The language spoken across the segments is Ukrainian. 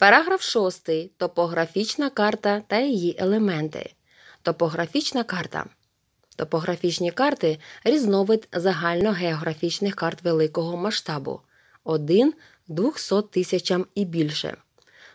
Параграф 6. Топографічна карта та її елементи. Топографічна карта. Топографічні карти різновид загальногеографічних карт великого масштабу 1 200 тисячам і більше.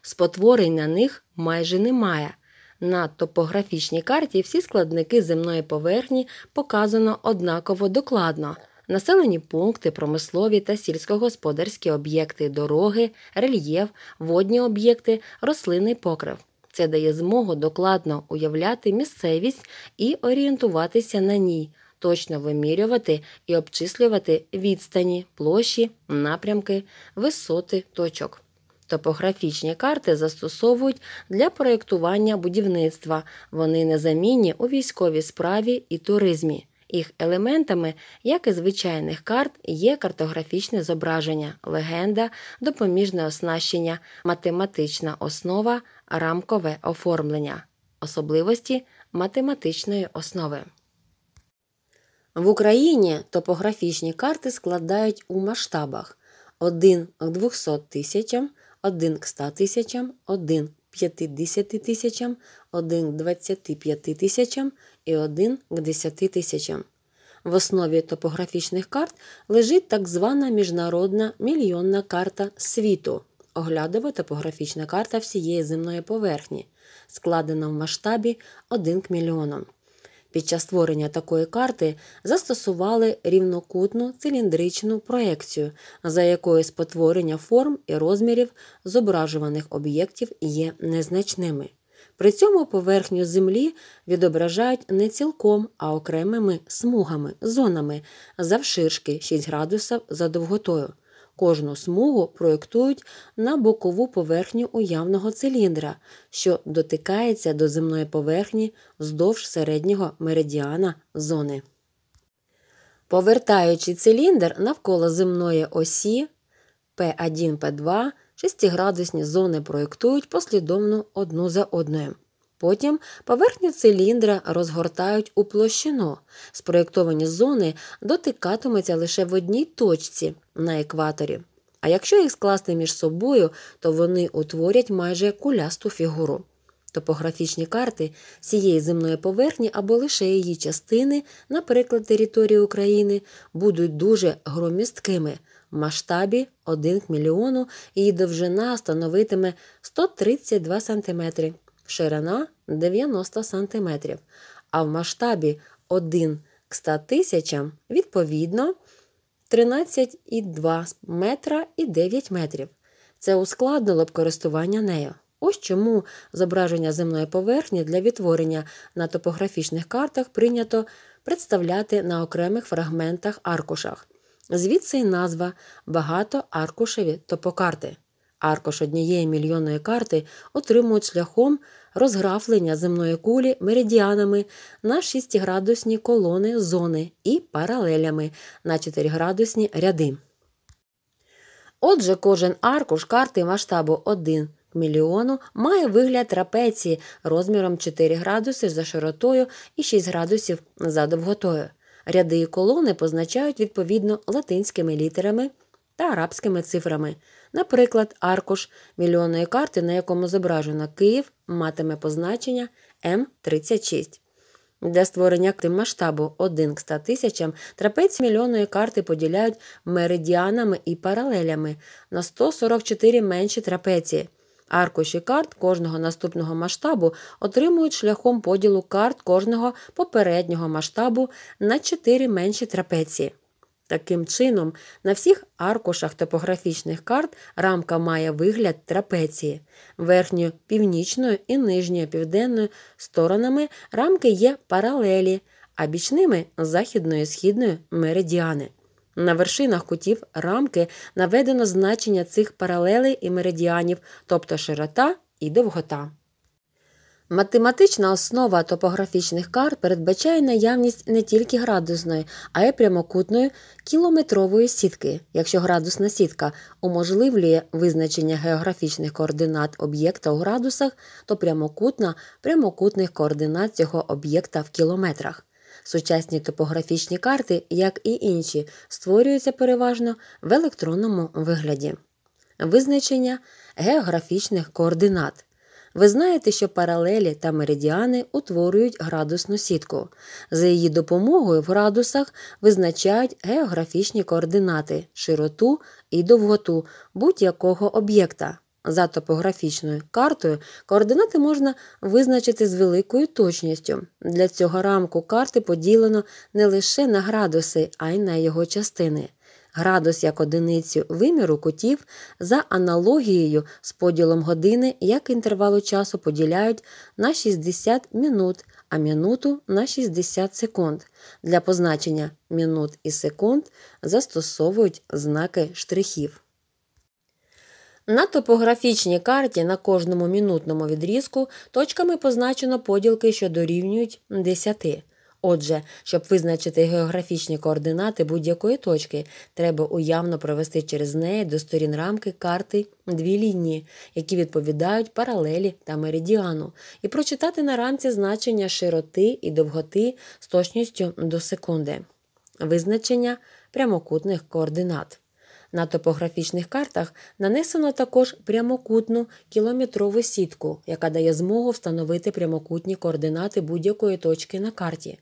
Спотворень на них майже немає. На топографічній карті всі складники земної поверхні показано однаково докладно населені пункти, промислові та сільськогосподарські об'єкти, дороги, рельєф, водні об'єкти, рослинний покрив. Це дає змогу докладно уявляти місцевість і орієнтуватися на ній, точно вимірювати і обчислювати відстані, площі, напрямки, висоти точок. Топографічні карти застосовують для проєктування будівництва. Вони незамінні у військовій справі і туризмі. Їх елементами, як і звичайних карт, є картографічне зображення, легенда, допоміжне оснащення, математична основа, рамкове оформлення, особливості математичної основи. В Україні топографічні карти складають у масштабах 1 к 200 тисячам, 1 к 100 тисячам, 1 к 50 тисячам, 1 к 25 тисячам і 1 к 10 тисячам. В основі топографічних карт лежить так звана міжнародна мільйонна карта світу, оглядова топографічна карта всієї земної поверхні, складена в масштабі 1 к мільйонам. Під час створення такої карти застосували рівнокутну циліндричну проекцію, за якою спотворення форм і розмірів зображуваних об'єктів є незначними. При цьому поверхню землі відображають не цілком, а окремими смугами, зонами завширшки 6 градусів за довготою. Кожну смугу проєктують на бокову поверхню уявного циліндра, що дотикається до земної поверхні вздовж середнього меридіана зони. Повертаючи циліндр навколо земної осі P1P2 Шестиградусні зони проєктують послідовно одну за одною. Потім поверхню циліндра розгортають у площину. Спроєктовані зони дотикатимуться лише в одній точці на екваторі. А якщо їх скласти між собою, то вони утворять майже кулясту фігуру. Топографічні карти цієї земної поверхні або лише її частини, наприклад, території України, будуть дуже громісткими, масштабі 1 к мільйону, її довжина становитиме 132 см, ширина 90 см, а в масштабі 1 к 100 тисячам відповідно 13,2 метра і 9 метрів. Це ускладнило б користування нею. Ось чому зображення земної поверхні для відтворення на топографічних картах прийнято представляти на окремих фрагментах аркушах. Звідси й назва багато аркушеві топокарти. Аркуш однієї мільйонної карти отримують шляхом розграфлення земної кулі меридіанами на 6-градусні колони зони і паралелями на 4-градусні ряди. Отже, кожен аркуш карти масштабу 1 мільйону має вигляд трапеції розміром 4 градуси за широтою і 6 градусів за довготою. Ряди і колони позначають відповідно латинськими літерами та арабськими цифрами. Наприклад, аркуш мільйонної карти, на якому зображено Київ, матиме позначення М36. Для створення масштабу 1 к 100 тисячам трапець мільйонної карти поділяють меридіанами і паралелями на 144 менші трапеції. Аркуші карт кожного наступного масштабу отримують шляхом поділу карт кожного попереднього масштабу на чотири менші трапеції. Таким чином, на всіх аркушах топографічних карт рамка має вигляд трапеції. Верхньою північною і нижньою південною сторонами рамки є паралелі, а бічними західною і східною меридіани. На вершинах кутів рамки наведено значення цих паралелей і меридіанів, тобто широта і довгота. Математична основа топографічних карт передбачає наявність не тільки градусної, а й прямокутної кілометрової сітки, якщо градусна сітка уможливлює визначення географічних координат об'єкта у градусах, то прямокутна прямокутних координат цього об'єкта в кілометрах. Сучасні топографічні карти, як і інші, створюються переважно в електронному вигляді. Визначення географічних координат. Ви знаєте, що паралелі та меридіани утворюють градусну сітку. За її допомогою в градусах визначають географічні координати, широту і довготу будь-якого об'єкта. За топографічною картою координати можна визначити з великою точністю. Для цього рамку карти поділено не лише на градуси, а й на його частини. Градус як одиницю виміру кутів за аналогією з поділом години як інтервалу часу поділяють на 60 минут, а мінуту на 60 секунд. Для позначення мінут і секунд застосовують знаки штрихів. На топографічній карті на кожному мінутному відрізку точками позначено поділки, що дорівнюють 10. Отже, щоб визначити географічні координати будь-якої точки, треба уявно провести через неї до сторін рамки карти дві лінії, які відповідають паралелі та меридіану, і прочитати на рамці значення широти і довготи з точністю до секунди, визначення прямокутних координат. На топографічних картах нанесено також прямокутну кілометрову сітку, яка дає змогу встановити прямокутні координати будь-якої точки на карті.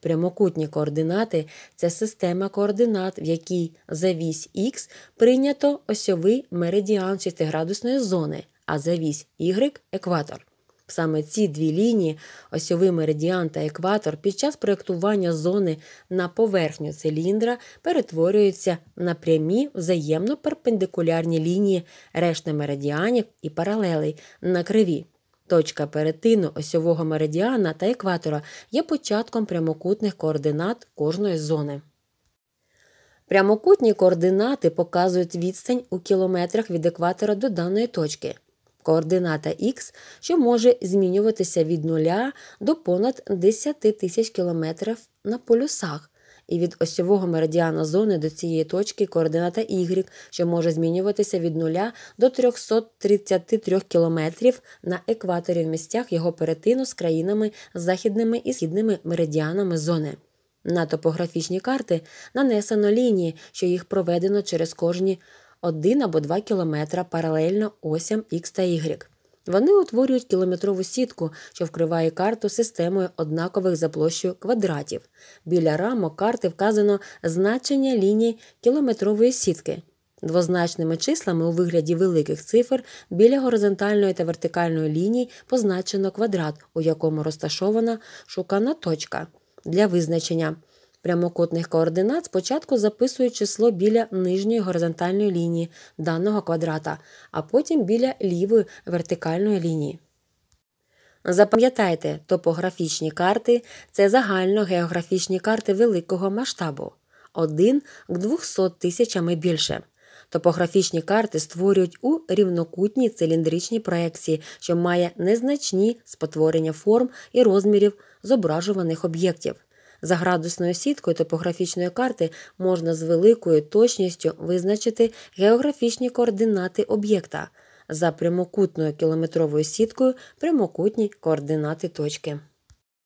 Прямокутні координати це система координат, в якій за вісь Х прийнято осьовий меридіан 6-градусної зони, а за вісь Y екватор. Саме ці дві лінії, осьовий меридіан та екватор, під час проєктування зони на поверхню циліндра перетворюються на прямі взаємно перпендикулярні лінії решти меридіанів і паралелей на криві. Точка перетину осьового меридіана та екватора є початком прямокутних координат кожної зони. Прямокутні координати показують відстань у кілометрах від екватора до даної точки координата Х, що може змінюватися від нуля до понад 10 тисяч кілометрів на полюсах, і від осьового меридіана зони до цієї точки координата Y, що може змінюватися від нуля до 333 кілометрів на екваторі в місцях його перетину з країнами західними і східними меридіанами зони. На топографічні карти нанесено лінії, що їх проведено через кожні один або два км паралельно осям X та Y. Вони утворюють кілометрову сітку, що вкриває карту системою однакових за площею квадратів. Біля рамок карти вказано значення ліній кілометрової сітки. Двозначними числами у вигляді великих цифр біля горизонтальної та вертикальної ліній позначено квадрат, у якому розташована шукана точка для визначення прямокутних координат, спочатку записую число біля нижньої горизонтальної лінії даного квадрата, а потім біля лівої вертикальної лінії. Запам'ятайте, топографічні карти це загально географічні карти великого масштабу 1 к 200 тисячам і більше. Топографічні карти створюють у рівнокутній циліндричній проекції, що має незначні спотворення форм і розмірів зображуваних об'єктів. За градусною сіткою топографічної карти можна з великою точністю визначити географічні координати об'єкта, за прямокутною кілометровою сіткою прямокутні координати точки.